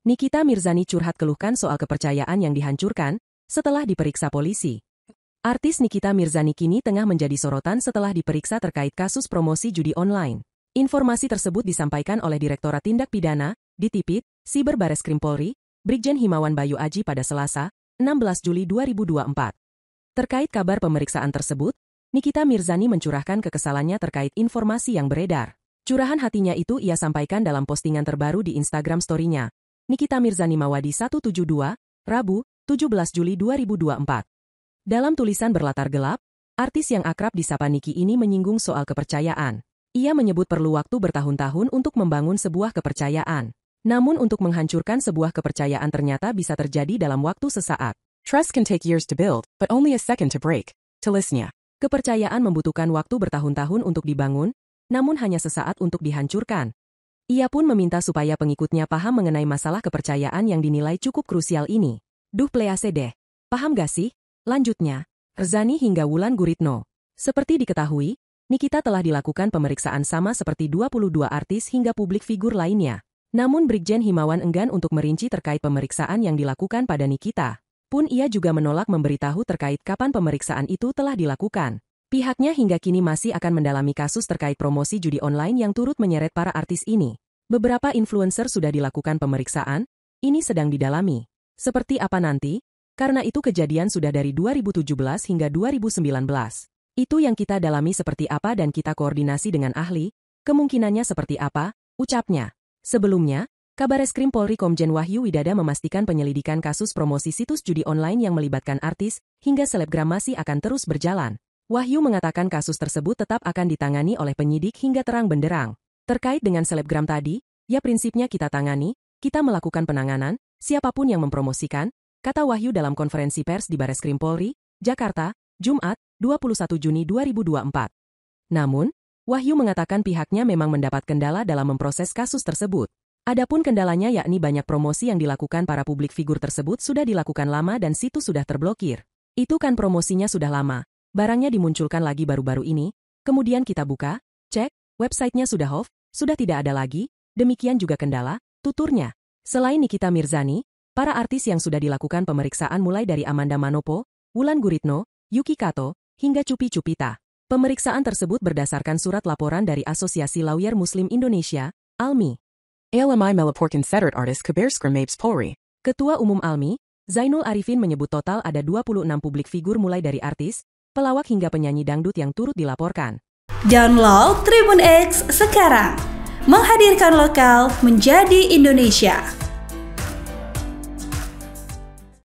Nikita Mirzani curhat keluhkan soal kepercayaan yang dihancurkan setelah diperiksa polisi. Artis Nikita Mirzani kini tengah menjadi sorotan setelah diperiksa terkait kasus promosi judi online. Informasi tersebut disampaikan oleh Direktorat Tindak Pidana, Ditipit, Siber Bares Krim Polri, Brigjen Himawan Bayu Aji pada Selasa, 16 Juli 2024. Terkait kabar pemeriksaan tersebut, Nikita Mirzani mencurahkan kekesalannya terkait informasi yang beredar. Curahan hatinya itu ia sampaikan dalam postingan terbaru di Instagram story-nya, Nikita Mirzani Mawadi 172, Rabu, 17 Juli 2024. Dalam tulisan berlatar gelap, artis yang akrab disapa Niki ini menyinggung soal kepercayaan. Ia menyebut perlu waktu bertahun-tahun untuk membangun sebuah kepercayaan. Namun untuk menghancurkan sebuah kepercayaan ternyata bisa terjadi dalam waktu sesaat. Trust can take years to build, but only a second to break. Tulisnya. Kepercayaan membutuhkan waktu bertahun-tahun untuk dibangun, namun hanya sesaat untuk dihancurkan. Ia pun meminta supaya pengikutnya paham mengenai masalah kepercayaan yang dinilai cukup krusial ini. Duh please deh. Paham gak sih? Lanjutnya, Rzani hingga Wulan Guritno. Seperti diketahui, Nikita telah dilakukan pemeriksaan sama seperti 22 artis hingga publik figur lainnya. Namun Brigjen Himawan enggan untuk merinci terkait pemeriksaan yang dilakukan pada Nikita. Pun ia juga menolak memberitahu terkait kapan pemeriksaan itu telah dilakukan. Pihaknya hingga kini masih akan mendalami kasus terkait promosi judi online yang turut menyeret para artis ini. Beberapa influencer sudah dilakukan pemeriksaan, ini sedang didalami. Seperti apa nanti? Karena itu kejadian sudah dari 2017 hingga 2019. Itu yang kita dalami seperti apa dan kita koordinasi dengan ahli, kemungkinannya seperti apa, ucapnya. Sebelumnya, Kabar Krim Polri Komjen Wahyu Widada memastikan penyelidikan kasus promosi situs judi online yang melibatkan artis hingga selebgram masih akan terus berjalan. Wahyu mengatakan kasus tersebut tetap akan ditangani oleh penyidik hingga terang benderang. Terkait dengan selebgram tadi, ya prinsipnya kita tangani, kita melakukan penanganan, siapapun yang mempromosikan, kata Wahyu dalam konferensi pers di Bareskrim Polri, Jakarta, Jumat, 21 Juni 2024. Namun, Wahyu mengatakan pihaknya memang mendapat kendala dalam memproses kasus tersebut. Adapun kendalanya yakni banyak promosi yang dilakukan para publik figur tersebut sudah dilakukan lama dan situs sudah terblokir. Itu kan promosinya sudah lama. Barangnya dimunculkan lagi baru-baru ini, kemudian kita buka, cek, websitenya sudah off, sudah tidak ada lagi, demikian juga kendala, tuturnya. Selain Nikita Mirzani, para artis yang sudah dilakukan pemeriksaan mulai dari Amanda Manopo, Wulan Guritno, Yuki Kato, hingga Cupi Cupita. Pemeriksaan tersebut berdasarkan surat laporan dari Asosiasi Lawyer Muslim Indonesia, ALMI. ALMI melaporkan seret artis Kaberskrim Mabes Polri. Ketua Umum ALMI, Zainul Arifin menyebut total ada 26 publik figur mulai dari artis, pelawak hingga penyanyi dangdut yang turut dilaporkan. Download Tribun X sekarang, menghadirkan lokal menjadi Indonesia.